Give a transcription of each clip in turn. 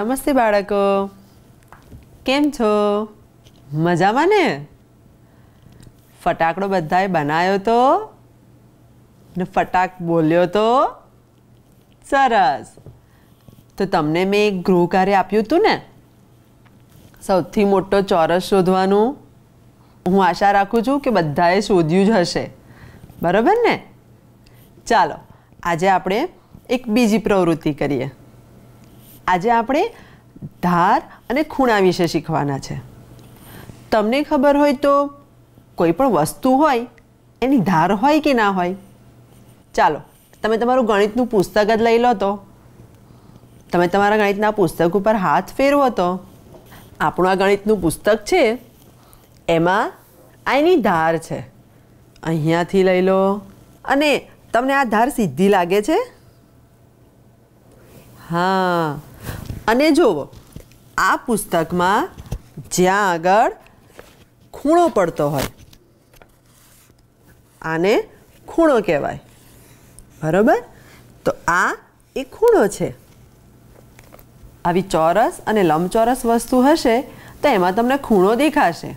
નમસ્તે બાળકો કેમ છો મજામાં ને ફટાકડો બધાએ બનાવ્યો તો ને ફટાક બોલ્યો તો સરસ તો તમને મેં એક ગૃહ કાર્ય આપ્યું હતું ને સૌથી મોટો ચોરસ શોધવાનું હું આશા રાખું છું કે બધાએ શોધ્યું જ હશે બરાબર ને ચાલો આજે આપણે એક બીજી પ્રવૃત્તિ કરીએ આજે આપણે ધાર અને ખૂણા વિશે શીખવાના છે તમને ખબર હોય તો કોઈ પણ વસ્તુ હોય એની ધાર હોય કે ના હોય ચાલો તમે તમારું ગણિતનું પુસ્તક જ લઈ લો તો તમે તમારા ગણિતના પુસ્તક ઉપર હાથ ફેરવો તો આપણું આ ગણિતનું પુસ્તક છે એમાં આ એની ધાર છે અહીંયાથી લઈ લો અને તમને આ ધાર સીધી લાગે છે હા અને જુઓ આ પુસ્તકમાં જ્યાં આગળ ખૂણો પડતો હોય આને ખૂણો કહેવાય બરાબર તો આ એ ખૂણો છે આવી ચોરસ અને લંબચોરસ વસ્તુ હશે તો એમાં તમને ખૂણો દેખાશે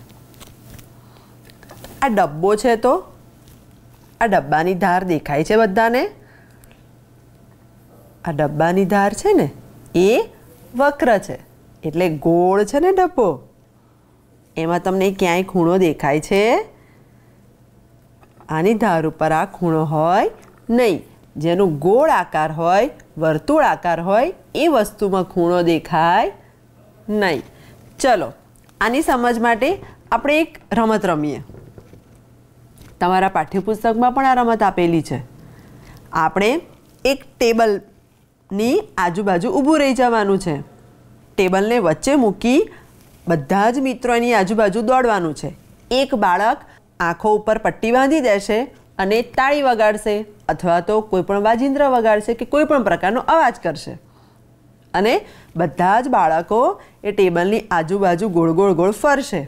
આ ડબ્બો છે તો આ ડબ્બાની ધાર દેખાય છે બધાને આ ડબ્બાની ધાર છે ને એ વક્ર છે એટલે ગોળ છે ને ડબ્બો એમાં તમને ક્યાંય ખૂણો દેખાય છે આની ધાર ઉપર આ ખૂણો હોય નહીં જેનો ગોળ આકાર હોય વર્તુળ આકાર હોય એ વસ્તુમાં ખૂણો દેખાય નહીં ચલો આની સમજ માટે આપણે એક રમત રમીએ તમારા પાઠ્યપુસ્તકમાં પણ આ રમત આપેલી છે આપણે એક ટેબલ ની આજુબાજુ ઊભું રહી જવાનું છે ટેબલને વચ્ચે મૂકી બધા જ મિત્રો એની આજુબાજુ દોડવાનું છે એક બાળક આંખો ઉપર પટ્ટી બાંધી દેશે અને તાળી વગાડશે અથવા તો કોઈપણ વાજિંદ્ર વગાડશે કે કોઈપણ પ્રકારનો અવાજ કરશે અને બધા જ બાળકો એ ટેબલની આજુબાજુ ગોળ ગોળ ગોળ ફરશે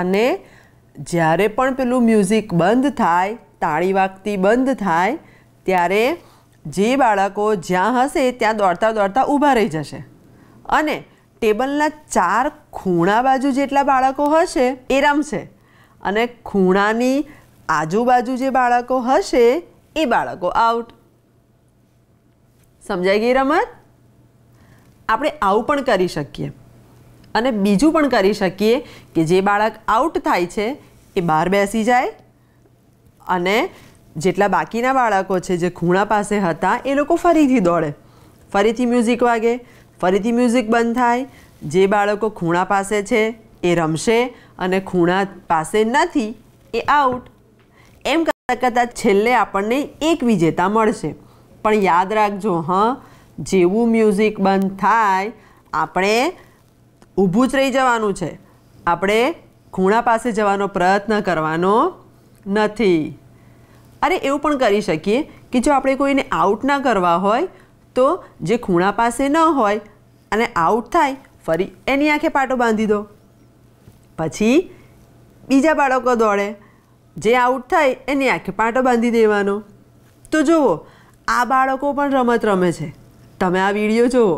અને જ્યારે પણ પેલું મ્યુઝિક બંધ થાય તાળી વાગતી બંધ થાય ત્યારે જે બાળકો જ્યાં હશે ત્યાં દોડતા દોડતા ઊભા રહી જશે અને ટેબલના ચાર ખૂણા બાજુ જેટલા બાળકો હશે એ રમશે અને ખૂણાની આજુબાજુ જે બાળકો હશે એ બાળકો આઉટ સમજાઈ ગઈ રમત આપણે આવું પણ કરી શકીએ અને બીજું પણ કરી શકીએ કે જે બાળક આઉટ થાય છે એ બહાર બેસી જાય અને જેટલા બાકીના બાળકો છે જે ખૂણા પાસે હતા એ લોકો ફરીથી દોડે ફરીથી મ્યુઝિક વાગે ફરીથી મ્યુઝિક બંધ થાય જે બાળકો ખૂણા પાસે છે એ રમશે અને ખૂણા પાસે નથી એ આઉટ એમ કરતાં કરતાં છેલ્લે આપણને એક વિજેતા મળશે પણ યાદ રાખજો હા જેવું મ્યુઝિક બંધ થાય આપણે ઊભું જ રહી જવાનું છે આપણે ખૂણા પાસે જવાનો પ્રયત્ન કરવાનો નથી અરે એવું પણ કરી શકીએ કે જો આપણે કોઈને આઉટ ના કરવા હોય તો જે ખૂણા પાસે ન હોય અને આઉટ થાય ફરી એની આંખે પાટો બાંધી દો પછી બીજા બાળકો દોડે જે આઉટ થાય એની આંખે પાટો બાંધી દેવાનો તો જુઓ આ બાળકો પણ રમત રમે છે તમે આ વિડીયો જુઓ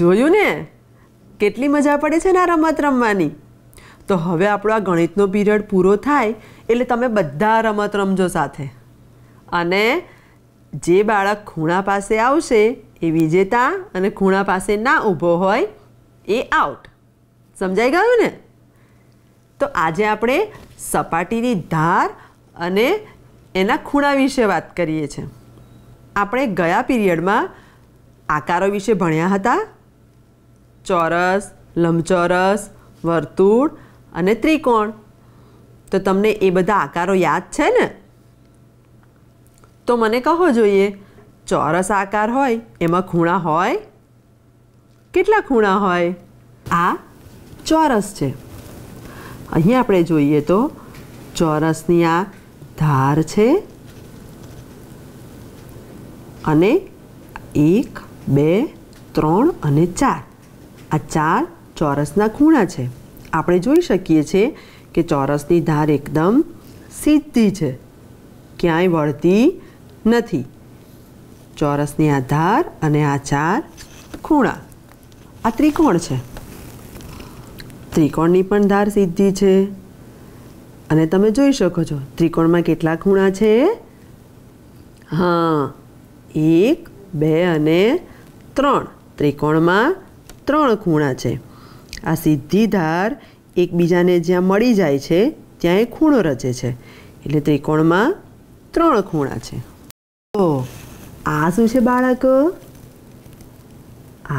જોયું ને કેટલી મજા પડે છે ને આ રમત રમવાની તો હવે આપણો આ ગણિતનો પીરિયડ પૂરો થાય એટલે તમે બધા રમત રમજો સાથે અને જે બાળક ખૂણા પાસે આવશે એ વિજેતા અને ખૂણા પાસે ના ઊભો હોય એ આઉટ સમજાઈ ગયું ને તો આજે આપણે સપાટીની ધાર અને એના ખૂણા વિશે વાત કરીએ છીએ આપણે ગયા પીરિયડમાં આકારો વિશે ભણ્યા હતા ચોરસ લંબચોરસ વર્તુળ અને ત્રિકોણ તો તમને એ બધા આકારો યાદ છે ને તો મને કહો જોઈએ ચોરસ આકાર હોય એમાં ખૂણા હોય કેટલા ખૂણા હોય આ ચોરસ છે અહીં આપણે જોઈએ તો ચોરસની આ ધાર છે અને એક બે ત્રણ અને ચાર આ ચાર ચોરસના ખૂણા છે આપણે જોઈ શકીએ છીએ કે ચોરસની ધાર એકદમ સીધી છે ક્યાંય વળતી નથી ચોરસની આ ધાર અને આ ચાર ખૂણા આ ત્રિકોણ છે ત્રિકોણની પણ ધાર સીધી છે અને તમે જોઈ શકો છો ત્રિકોણમાં કેટલા ખૂણા છે હા એક બે અને ત્રણ ત્રિકોણમાં ત્રણ ખૂણા છે આ સીધી ધાર એકબીજાને જ્યાં મળી જાય છે ત્યાં એ ખૂણો રચે છે એટલે ત્રિકોણમાં ત્રણ ખૂણા છે તો આ શું છે બાળક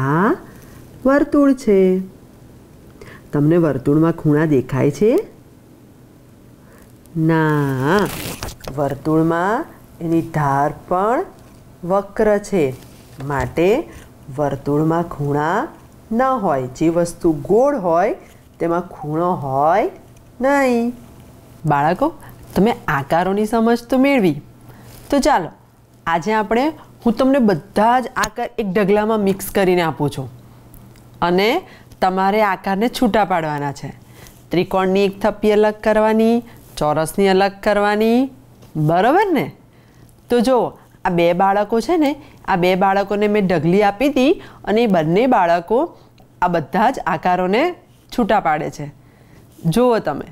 આ વર્તુળ છે તમને વર્તુળમાં ખૂણા દેખાય છે ના વર્તુળમાં એની ધાર પણ વક્ર છે માટે વર્તુળમાં ખૂણા ન હોય જે વસ્તુ ગોળ હોય તેમાં ખૂણો હોય નહીં બાળકો તમે આકારોની સમજ તો મેળવી તો ચાલો આજે આપણે હું તમને બધા જ આકાર એક ઢગલામાં મિક્સ કરીને આપું છું અને તમારે આકારને છૂટા પાડવાના છે ત્રિકોણની એક થપ્પી અલગ કરવાની ચોરસની અલગ કરવાની બરાબર ને તો જુઓ આ બે બાળકો છે ને આ બે બાળકોને મેં ઢગલી આપી હતી અને એ બંને બાળકો આ બધા જ આકારોને છૂટા પાડે છે જુઓ તમે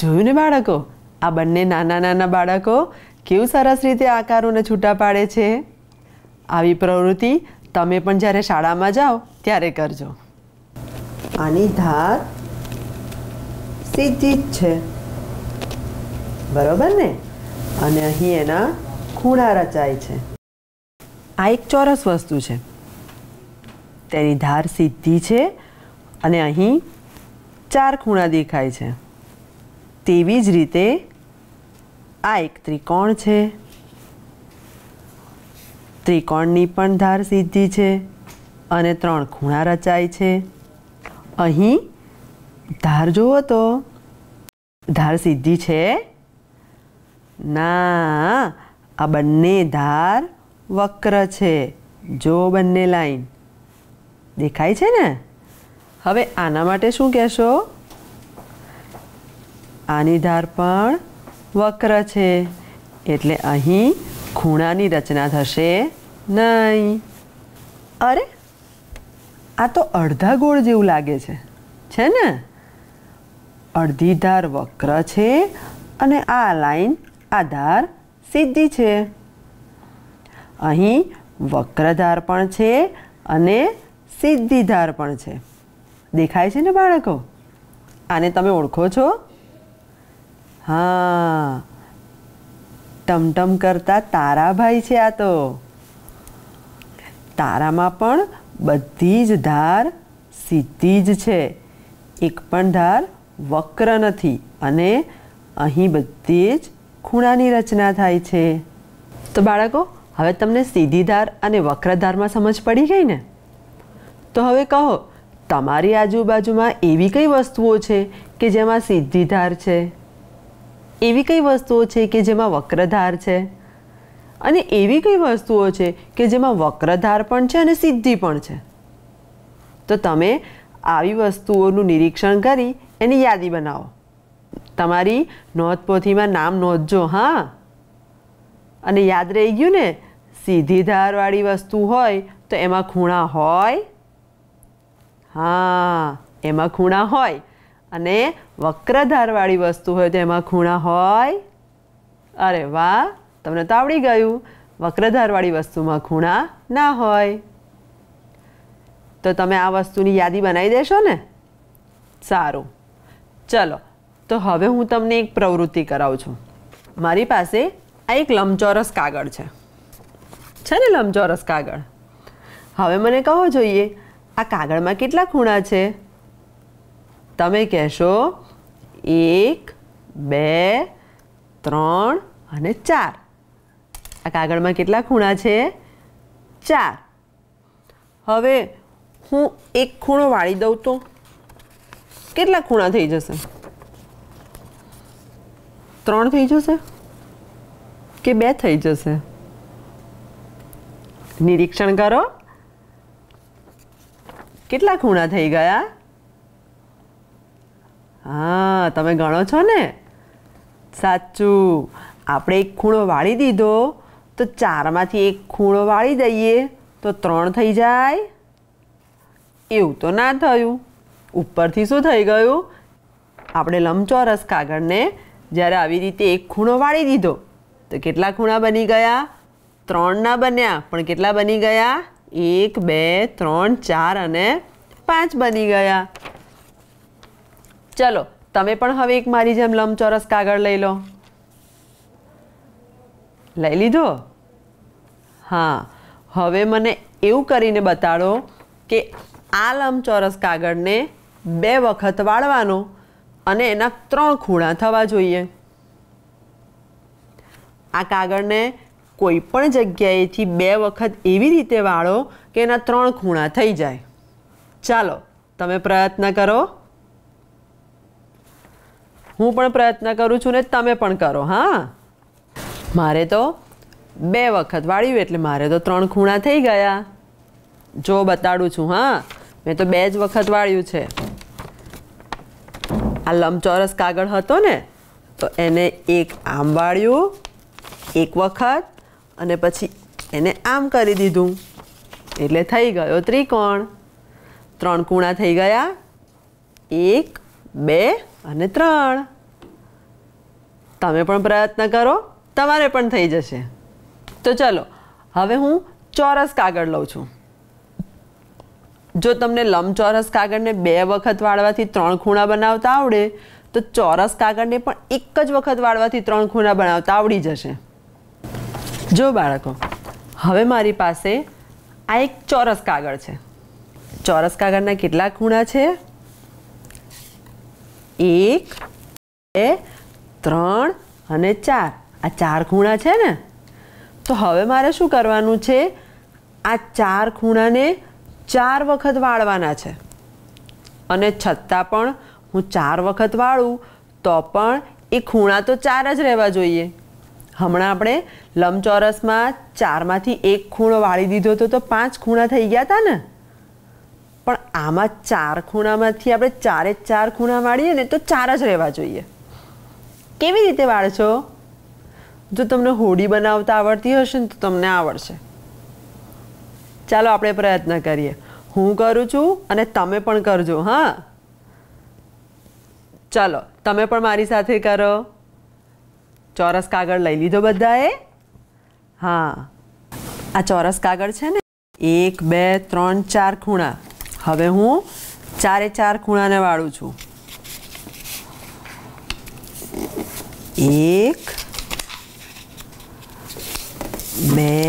જોયું ને બાળકો આ બંને નાના નાના બાળકો કેવું સરસ રીતે આકારોને છૂટા પાડે છે આવી પ્રવૃત્તિ તમે પણ જ્યારે શાળામાં જાઓ ત્યારે કરજો આની ધાર સીધી જ છે બરોબર ને અને અહીં એના ખૂણા રચાય છે આ એક ચોરસ વસ્તુ છે તેની ધાર સીધી છે અને અહીં ચાર ખૂણા દેખાય છે તેવી જ રીતે આ એક ત્રિકોણ છે ત્રિકોણની પણ ધાર સીધી છે અને ત્રણ ખૂણા રચાય છે અહીં ધાર જુઓ તો ધાર સીધી છે ના આ બંને ધાર વક્ર છે જો બંને લાઈન દેખાય છે ને હવે આના માટે શું કહેશો આની ધાર પણ વક્ર છે એટલે અહીં ખૂણાની રચના થશે નહીં અરે આ તો અડધા ગોળ જેવું લાગે છે છે ને અડધી ધાર વક્ર છે અને આ લાઈન આ ધાર સીધી છે અહીં વક્રધાર પણ છે અને સીધી ધાર પણ છે દેખાય છે ને બાળકો આને તમે ઓળખો છો હા ટમટમ કરતા તારાભાઈ છે આ તો તારામાં પણ બધી જ ધાર સીધી જ છે એક પણ ધાર વક્ર નથી અને અહીં બધી જ ખૂણાની રચના થાય છે તો બાળકો હવે તમને સીધી ધાર અને વક્ર ધારમાં સમજ પડી ગઈ ને તો હવે કહો તમારી આજુબાજુમાં એવી કઈ વસ્તુઓ છે કે જેમાં સીધી ધાર છે એવી કઈ વસ્તુઓ છે કે જેમાં વક્રધાર છે અને એવી કઈ વસ્તુઓ છે કે જેમાં વક્રધાર પણ છે અને સિદ્ધિ પણ છે તો તમે આવી વસ્તુઓનું નિરીક્ષણ કરી એની યાદી બનાવો તમારી નોંધપોથીમાં નામ નોંધજો હા અને યાદ રહી ગયું ને સીધી ધારવાળી વસ્તુ હોય તો એમાં ખૂણા હોય હા એમાં ખૂણા હોય અને વક્રધારવાળી વસ્તુ હોય તો એમાં ખૂણા હોય અરે વાહ તમને તો આવડી ગયું વક્રધારવાળી વસ્તુમાં ખૂણા ના હોય તો તમે આ વસ્તુની યાદી બનાવી દેશો ને સારું ચલો તો હવે હું તમને એક પ્રવૃત્તિ કરાવું છું મારી પાસે આ એક લંબચોરસ કાગળ છે છે ને લંબચોરસ કાગળ હવે મને કહો જોઈએ આ કાગળમાં કેટલા ખૂણા છે તમે કહેશો એક બે ત્રણ અને ચાર આ કાગળમાં કેટલા ખૂણા છે ચાર હવે હું એક ખૂણો વાળી દઉં તો કેટલા ખૂણા થઈ જશે ત્રણ થઈ જશે કે બે થઈ જશે નિરીક્ષણ કરો કેટલા ખૂણા થઈ ગયા હા તમે ગણો છો ને સાચું આપણે એક ખૂણો વાળી દીધો તો ચારમાંથી એક ખૂણો વાળી દઈએ તો ત્રણ થઈ જાય એવું તો ના થયું ઉપરથી શું થઈ ગયું આપણે લંબચોરસ કાગળને જ્યારે આવી રીતે એક ખૂણો વાળી દીધો તો કેટલા ખૂણા બની ગયા ત્રણ ના બન્યા પણ કેટલા બની ગયા એક બે ત્રણ ચાર અને પાંચ બની ગયા ચલો તમે પણ હવે એક મારી જેમ લંબચોરસ કાગળ લઈ લો લઈ લીધો હા હવે મને એવું કરીને બતાડો કે આ લંબચોરસ કાગળને બે વખત વાળવાનો અને એના ત્રણ ખૂણા થવા જોઈએ આ કાગળને કોઈ પણ જગ્યાએથી બે વખત એવી રીતે વાળો કે એના ત્રણ ખૂણા થઈ જાય ચાલો તમે પ્રયત્ન કરો હું પણ પ્રયત્ન કરું છું ને તમે પણ કરો હા મારે તો બે વખત વાળ્યું એટલે મારે તો ત્રણ ખૂણા થઈ ગયા જો બતાડું છું હા મેં તો બે જ વખત વાળ્યું છે આ લંબચોરસ કાગળ હતો ને તો એને એક આમ વાળ્યું એક વખત અને પછી એને આમ કરી દીધું એટલે થઈ ગયો ત્રિકોણ ત્રણ ખૂણા થઈ ગયા એક બે અને ત્રણ તમે પણ પ્રયત્ન કરો તમારે પણ થઈ જશે તો ચાલો હવે હું ચોરસ કાગળ લઉં છું જો તમને લંબચોરસ કાગળને બે વખત વાળવાથી ત્રણ ખૂણા બનાવતા આવડે તો ચોરસ કાગળને પણ એક જ વખત વાળવાથી ત્રણ ખૂણા બનાવતા આવડી જશે જો બાળકો હવે મારી પાસે આ એક ચોરસ કાગળ છે ચોરસ કાગળના કેટલા ખૂણા છે એક બે ત્રણ અને ચાર આ ચાર ખૂણા છે ને તો હવે મારે શું કરવાનું છે આ ચાર ખૂણાને ચાર વખત વાળવાના છે અને છતાં પણ હું ચાર વખત વાળું તો પણ એ ખૂણા તો ચાર જ રહેવા જોઈએ હમણાં આપણે લંબચોરસમાં ચારમાંથી એક ખૂણો વાળી દીધો હતો તો પાંચ ખૂણા થઈ ગયા હતા ને આમાં ચાર ખૂણામાંથી આપણે ચારે ચાર ખૂણા વાળીએ ને તો ચાર જ રહેવા જોઈએ કેવી રીતે વાળશો જો તમને હોડી બનાવતા આવડતી હશે ને તો તમને આવડશે ચાલો આપણે પ્રયત્ન કરીએ હું કરું છું અને તમે પણ કરજો હા ચાલો તમે પણ મારી સાથે કરો ચોરસ કાગળ લઈ લીધો બધાએ હા આ ચોરસ કાગળ છે ને એક બે ત્રણ ચાર ખૂણા હવે હું ચારે ચાર ખૂણાને વાળું છું એક બે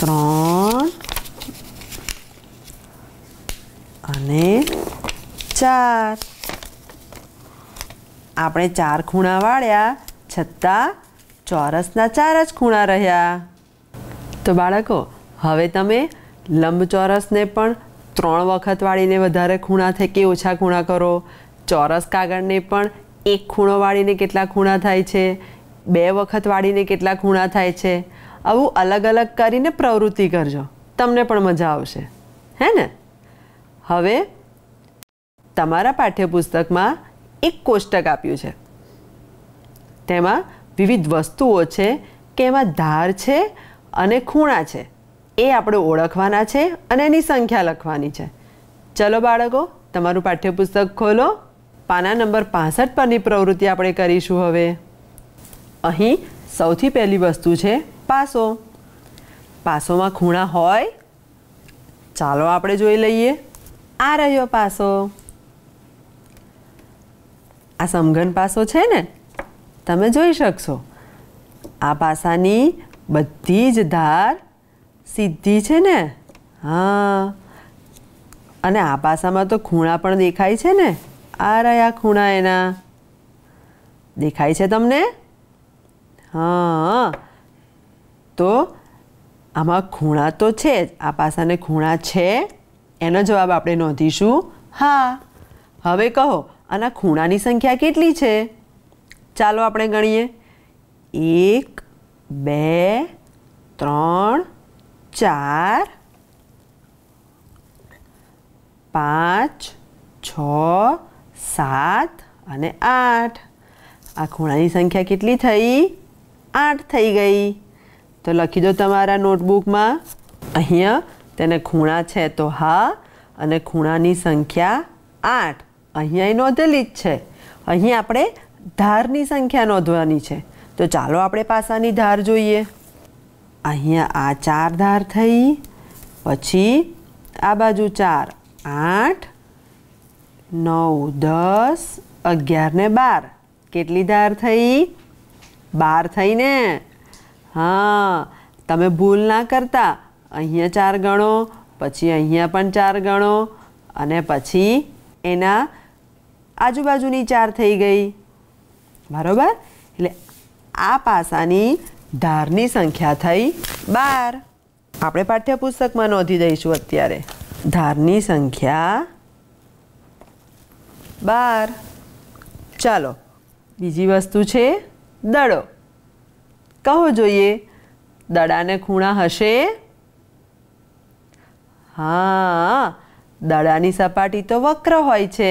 ત્રણ અને ચાર આપણે ચાર ખૂણા વાળ્યા છતાં ચોરસના ચાર જ ખૂણા રહ્યા તો બાળકો હવે તમે લંબચોરસને પણ ત્રણ વખત વાળીને વધારે ખૂણા થાય કે ઓછા ખૂણા કરો ચોરસ કાગળને પણ એક ખૂણો વાળીને કેટલા ખૂણા થાય છે બે વખત વાળીને કેટલા ખૂણા થાય છે આવું અલગ અલગ કરીને પ્રવૃત્તિ કરજો તમને પણ મજા આવશે હે ને હવે તમારા પાઠ્યપુસ્તકમાં એક કોષ્ટક આપ્યું છે તેમાં વિવિધ વસ્તુઓ છે કે એમાં ધાર છે અને ખૂણા છે એ આપણે ઓળખવાના છે અને એની સંખ્યા લખવાની છે ચલો બાળકો તમારું પાઠ્યપુસ્તક ખોલો પાના નંબર પાસઠ પરની પ્રવૃત્તિ આપણે કરીશું હવે અહીં સૌથી પહેલી વસ્તુ છે પાસો પાસોમાં ખૂણા હોય ચાલો આપણે જોઈ લઈએ આ રહ્યો પાસો આ સમઘન પાસો છે ને તમે જોઈ શકશો આ પાસાની બધી જ ધાર સીધી છે ને હા અને આ પાસામાં તો ખૂણા પણ દેખાય છે ને આ રહ્યા ખૂણા એના દેખાય છે તમને હા તો આમાં ખૂણા તો છે જ આ પાસાને ખૂણા છે એનો જવાબ આપણે નોંધીશું હા હવે કહો આના ખૂણાની સંખ્યા કેટલી છે ચાલો આપણે ગણીએ એક બે ત્રણ ચાર પાંચ છ સાત અને આઠ આ ખૂણાની સંખ્યા કેટલી થઈ આઠ થઈ ગઈ તો લખી દો તમારા નોટબુકમાં અહીંયા તેને ખૂણા છે તો હા અને ખૂણાની સંખ્યા આઠ અહીંયા નોંધેલી જ છે અહીં આપણે ધારની સંખ્યા નોંધવાની છે તો ચાલો આપણે પાસાની ધાર જોઈએ અહીંયા આ ચાર ધાર થઈ પછી આ બાજુ ચાર આઠ નવ દસ અગિયાર ને બાર કેટલી ધાર થઈ બાર થઈ ને હા તમે ભૂલ ના કરતા અહીંયા ચાર ગણો પછી અહીંયા પણ ચાર ગણો અને પછી એના આજુબાજુની ચાર થઈ ગઈ બરાબર એટલે આ પાસાની ધારની સંખ્યા થઈ બાર આપણે પાઠ્યપુસ્તકમાં નોંધી દઈશું અત્યારે ધારની સંખ્યા બાર ચાલો બીજી વસ્તુ છે દડો કહો જોઈએ દડાને ખૂણા હશે હા દડાની સપાટી તો વક્ર હોય છે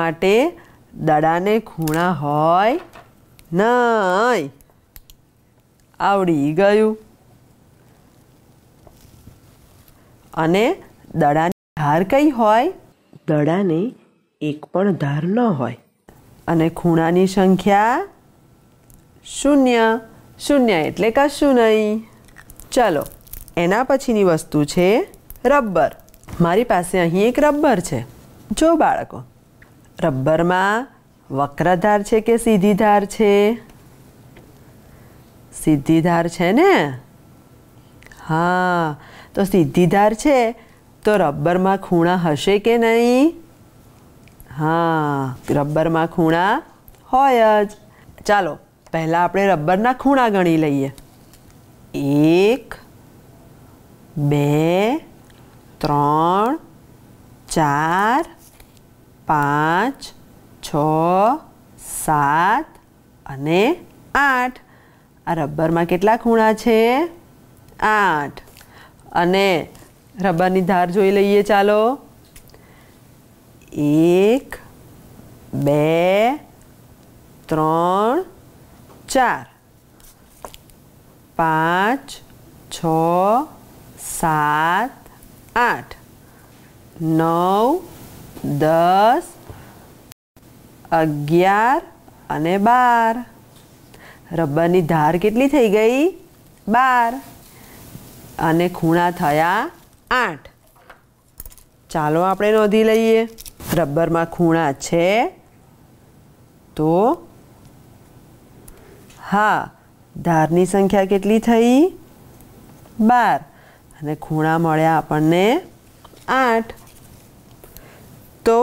માટે દડાને ખૂણા હોય નહીં આવડી ગયું અને દડાની ધાર કઈ હોય દડાને એક પણ ધાર ન હોય અને ખૂણાની સંખ્યા શૂન્ય શૂન્ય એટલે કશું નહીં ચલો એના પછીની વસ્તુ છે રબર મારી પાસે અહીં એક રબર છે જો બાળકો રબરમાં वक्रधार धार छे के सीधी धार छे सीधी धार छे ने हाँ तो सीधी धार छे तो रबर में खूणा हसे के नही हाँ रबर में खूणा हो चलो पहला अपने रबर ना खूणा गणी लीए एक बे त्र चार पांच છ સાત અને આઠ આ રબરમાં કેટલા ખૂણા છે આઠ અને રબ્બરની ધાર જોઈ લઈએ ચાલો એક બે ત્રણ ચાર પાંચ છ સાત આઠ નવ દસ અગિયાર અને બાર રબરની ધાર કેટલી થઈ ગઈ બાર અને ખૂણા થયા આઠ ચાલો આપણે નોંધી લઈએ રબરમાં ખૂણા છે તો હા ધારની સંખ્યા કેટલી થઈ બાર અને ખૂણા મળ્યા આપણને આઠ તો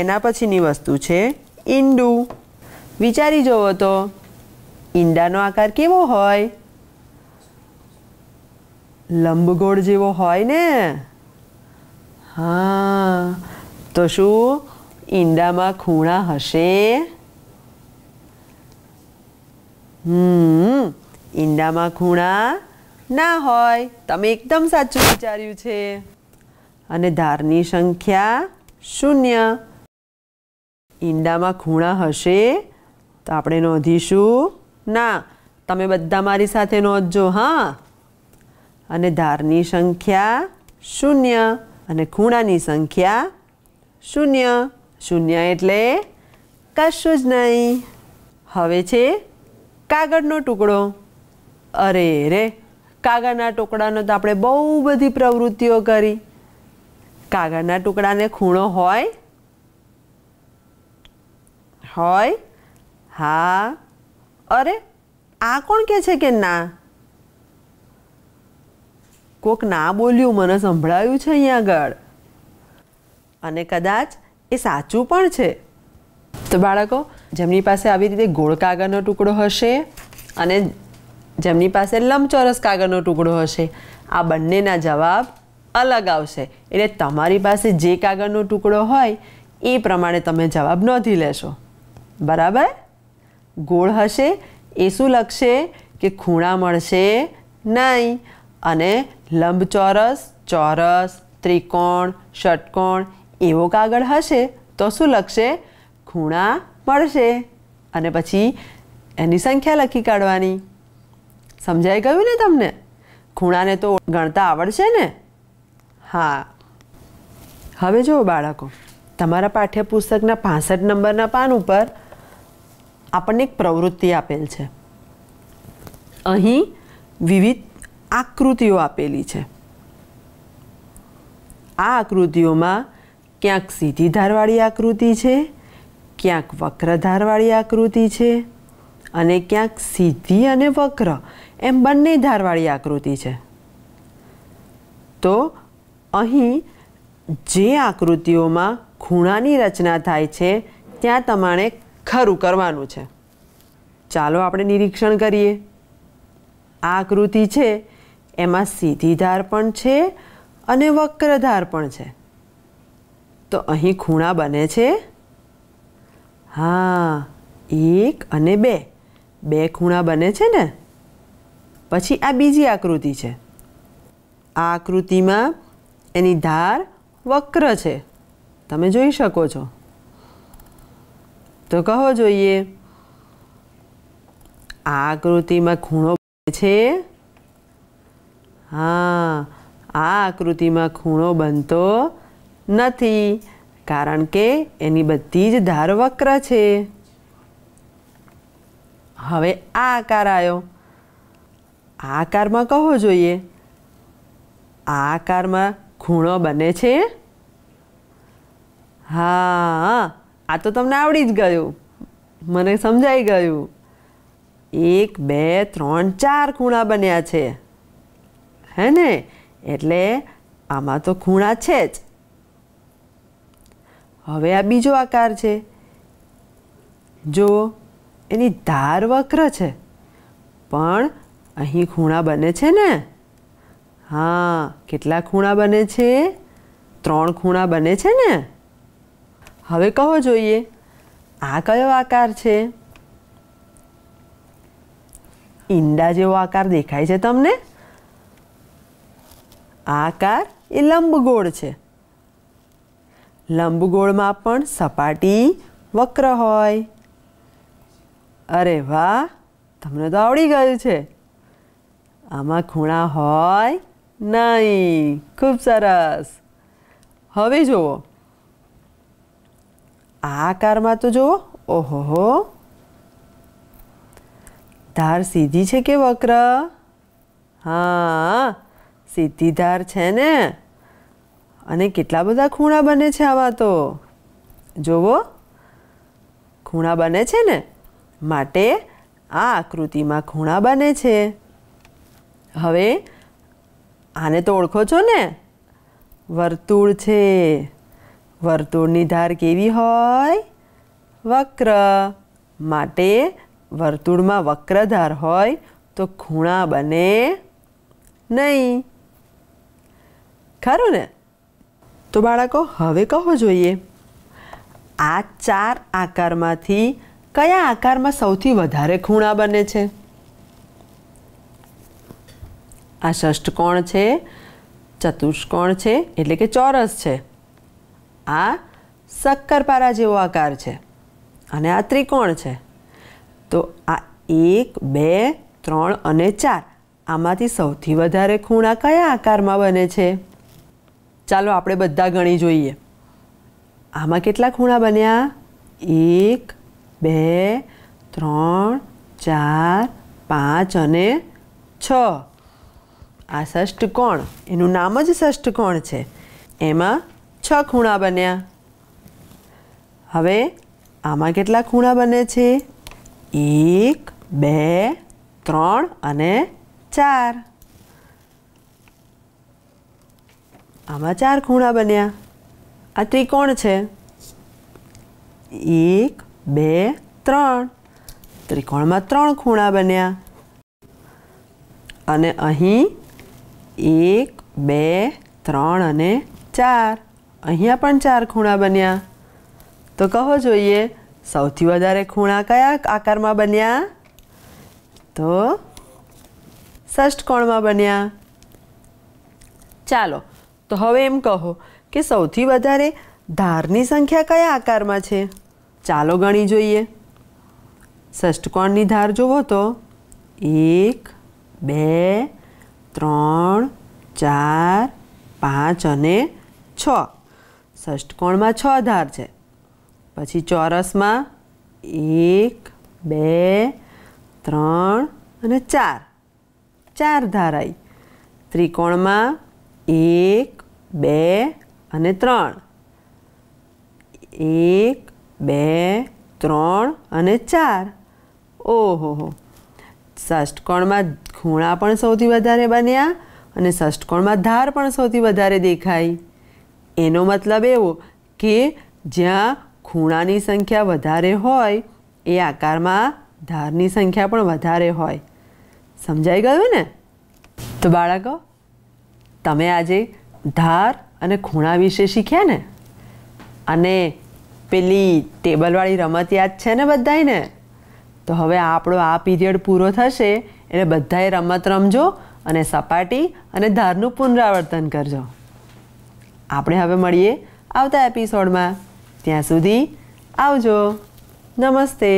એના પછીની વસ્તુ છે ઈંડું વિચારી જુઓ તો ઈંડાનો આકાર કેવો હોય લંબગોળ જેવો હોય ને હા તો શું ઈંડામાં ખૂણા હશે હમ ઈંડામાં ખૂણા ના હોય તમે એકદમ સાચું વિચાર્યું છે અને ધારની સંખ્યા શૂન્ય ઈંડામાં ખૂણા હશે તો આપણે નોંધીશું ના તમે બધા મારી સાથે નોંધજો હા અને ધારની સંખ્યા શૂન્ય અને ખૂણાની સંખ્યા શૂન્ય શૂન્ય એટલે કશું જ નહીં હવે છે કાગળનો ટુકડો અરે રે કાગળના ટુકડાનો તો આપણે બહુ બધી પ્રવૃત્તિઓ કરી કાગળના ટુકડાને ખૂણો હોય હોય હા અરે આ કોણ કહે છે કે ના કોક ના બોલ્યું મને સંભળાયું છે અહીંયા આગળ અને કદાચ એ સાચું પણ છે તો બાળકો જેમની પાસે આવી રીતે ગોળ કાગળનો ટુકડો હશે અને જેમની પાસે લંબચોરસ કાગળનો ટુકડો હશે આ બંનેના જવાબ અલગ આવશે એટલે તમારી પાસે જે કાગળનો ટુકડો હોય એ પ્રમાણે તમે જવાબ નોંધી લેશો બરાબર ગોળ હશે એ શું લખશે કે ખૂણા મળશે નહીં અને લંબચોરસ ચોરસ ત્રિકોણ ષટકોણ એવો કાગળ હશે તો શું લખશે ખૂણા મળશે અને પછી એની સંખ્યા લખી કાઢવાની સમજાઈ ગયું ને તમને ખૂણાને તો ગણતા આવડશે ને હા હવે જુઓ બાળકો તમારા પાઠ્યપુસ્તકના પાસઠ નંબરના પાન ઉપર આપણને એક પ્રવૃત્તિ આપેલ છે અહીં વિવિધ આકૃતિઓ આપેલી છે આ આકૃતિઓમાં ક્યાંક સીધી ધારવાળી આકૃતિ છે ક્યાંક વક્ર ધારવાળી આકૃતિ છે અને ક્યાંક સીધી અને વક્ર એમ બંને ધારવાળી આકૃતિ છે તો અહીં જે આકૃતિઓમાં ખૂણાની રચના થાય છે ત્યાં તમારે ખરું કરવાનું છે ચાલો આપણે નિરીક્ષણ કરીએ આ આકૃતિ છે એમાં સીધી ધાર પણ છે અને વક્ર ધાર પણ છે તો અહીં ખૂણા બને છે હા એક અને બે બે ખૂણા બને છે ને પછી આ બીજી આકૃતિ છે આ આકૃતિમાં એની ધાર વક્ર છે તમે જોઈ શકો છો તો કહો જોઈએ આ આકૃતિમાં ખૂણો બને છે હા આ આકૃતિમાં ખૂણો બનતો નથી કારણ કે એની બધી જ ધાર વક્ર છે હવે આ આકાર આવ્યો આ આકારમાં કહો જોઈએ આ આકારમાં ખૂણો બને છે હા આ તો તમને આવડી જ ગયું મને સમજાઈ ગયું એક બે ત્રણ ચાર ખૂણા બન્યા છે હે ને એટલે આમાં તો ખૂણા છે જ હવે આ બીજો આકાર છે જો એની ધાર વક્ર છે પણ અહીં ખૂણા બને છે ને હા કેટલા ખૂણા બને છે ત્રણ ખૂણા બને છે ને હવે કહો જોઈએ આ કયો આકાર છે ઈંડા જેવો આકાર દેખાય છે તમને આકાર એ લંબગોળ છે લંબગોળમાં પણ સપાટી વક્ર હોય અરે વાહ તમને તો આવડી ગયું છે આમાં ખૂણા હોય નહીં ખૂબ સરસ હવે જુઓ આ આકારમાં તો જુઓ ઓહો ધાર સીધી છે કે વક્ર હા સીધી ધાર છે ને અને કેટલા બધા ખૂણા બને છે આવા તો જુઓ ખૂણા બને છે ને માટે આ આકૃતિમાં ખૂણા બને છે હવે આને તો ઓળખો છો ને વર્તુળ છે વર્તુળની ધાર કેવી હોય વક્ર માટે વર્તુળમાં વક્ર ધાર હોય તો ખૂણા બને નહીં ખરું ને તો બાળકો હવે કહો જોઈએ આ ચાર આકારમાંથી કયા આકારમાં સૌથી વધારે ખૂણા બને છે આ ષષ્ટકોણ છે ચતુષ્કોણ છે એટલે કે ચોરસ છે આ શક્કરપારા જેવો આકાર છે અને આ ત્રિકોણ છે તો આ એક બે ત્રણ અને ચાર આમાંથી સૌથી વધારે ખૂણા કયા આકારમાં બને છે ચાલો આપણે બધા ગણી જોઈએ આમાં કેટલા ખૂણા બન્યા એક બે ત્રણ ચાર પાંચ અને છ આ ષષ્ઠકોણ એનું નામ જ ષષ્ઠકોણ છે એમાં છ ખૂણા બન્યા હવે આમાં કેટલા ખૂણા બને છે એક બે ત્રણ અને ચાર આમાં ચાર ખૂણા બન્યા આ ત્રિકોણ છે એક બે ત્રણ ત્રિકોણમાં ત્રણ ખૂણા બન્યા અને અહીં એક બે ત્રણ અને ચાર અહીંયા પણ ચાર ખૂણા બન્યા તો કહો જોઈએ સૌથી વધારે ખૂણા કયા આકારમાં બન્યા તો ષષ્ઠકોણમાં બન્યા ચાલો તો હવે એમ કહો કે સૌથી વધારે ધારની સંખ્યા કયા આકારમાં છે ચાલો ગણી જોઈએ ષષ્ઠકોણની ધાર જુઓ તો એક બે ત્રણ ચાર પાંચ અને છ ષષ્ટકોણમાં છ ધાર છે પછી ચોરસમાં એક બે ત્રણ અને ચાર ચાર ધાર આવી ત્રિકોણમાં એક બે અને ત્રણ એક બે ત્રણ અને ચાર ઓહોહો ષષ્ટકોણમાં ખૂણા પણ સૌથી વધારે બન્યા અને ષષ્ટકોણમાં ધાર પણ સૌથી વધારે દેખાય એનો મતલબ એવો કે જ્યાં ખૂણાની સંખ્યા વધારે હોય એ આકારમાં ધારની સંખ્યા પણ વધારે હોય સમજાઈ ગયું ને તો બાળકો તમે આજે ધાર અને ખૂણા વિશે શીખ્યા ને અને પેલી ટેબલવાળી રમત યાદ છે ને બધાને તો હવે આપણો આ પીરિયડ પૂરો થશે એટલે બધાએ રમત રમજો અને સપાટી અને ધારનું પુનરાવર્તન કરજો આપણે હવે મળીએ આવતા એપિસોડમાં ત્યાં સુધી આવજો નમસ્તે